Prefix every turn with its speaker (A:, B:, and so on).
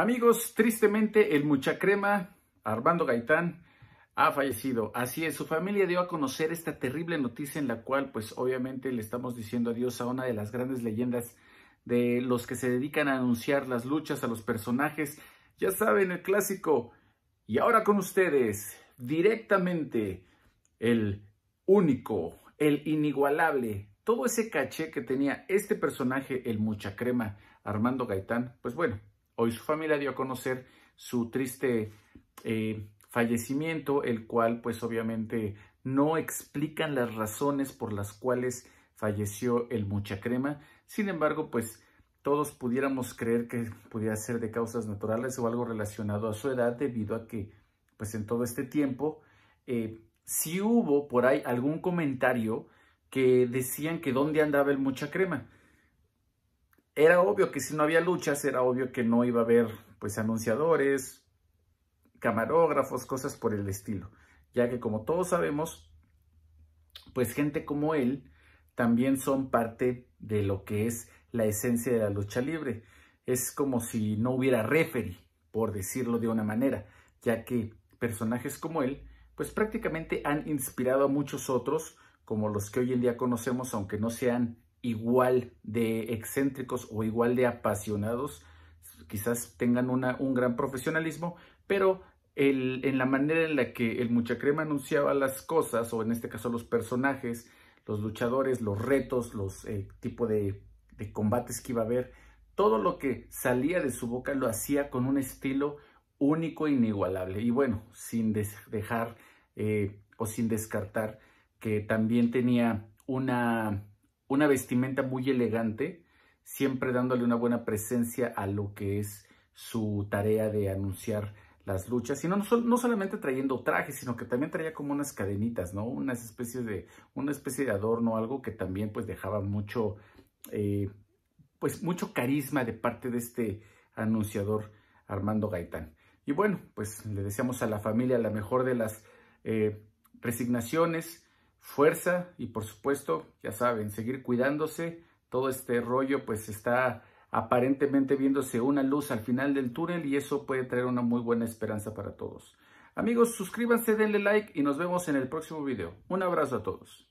A: Amigos, tristemente el muchacrema Armando Gaitán ha fallecido. Así es, su familia dio a conocer esta terrible noticia en la cual pues obviamente le estamos diciendo adiós a una de las grandes leyendas de los que se dedican a anunciar las luchas a los personajes. Ya saben, el clásico. Y ahora con ustedes, directamente, el único, el inigualable, todo ese caché que tenía este personaje, el muchacrema Armando Gaitán, pues bueno, Hoy su familia dio a conocer su triste eh, fallecimiento, el cual pues obviamente no explican las razones por las cuales falleció el Crema. Sin embargo, pues todos pudiéramos creer que pudiera ser de causas naturales o algo relacionado a su edad debido a que pues en todo este tiempo si eh, sí hubo por ahí algún comentario que decían que dónde andaba el Crema era obvio que si no había luchas, era obvio que no iba a haber pues anunciadores, camarógrafos, cosas por el estilo, ya que como todos sabemos, pues gente como él también son parte de lo que es la esencia de la lucha libre. Es como si no hubiera referee, por decirlo de una manera, ya que personajes como él, pues prácticamente han inspirado a muchos otros, como los que hoy en día conocemos, aunque no sean igual de excéntricos o igual de apasionados, quizás tengan una, un gran profesionalismo, pero en la manera en la que el Muchacrema anunciaba las cosas, o en este caso los personajes, los luchadores, los retos, los eh, tipo de, combates que iba a haber, todo lo que salía de su boca lo hacía con un estilo único e inigualable. Y bueno, sin dejar eh, o sin descartar que también tenía una una vestimenta muy elegante, siempre dándole una buena presencia a lo que es su tarea de anunciar las luchas, Y no, solamente trayendo trajes, sino que también traía como unas cadenitas, ¿no? Unas especies de, una especie de adorno, algo que también pues dejaba mucho, eh, pues mucho carisma de parte de este anunciador Armando Gaitán. Y bueno, pues le deseamos a la familia la mejor de las eh, resignaciones, fuerza y por supuesto, ya saben, seguir cuidándose. Todo este rollo pues está aparentemente viéndose una luz al final del túnel y eso puede traer una muy buena esperanza para todos. Amigos, suscríbanse, denle like y nos vemos en el próximo video. Un abrazo a todos.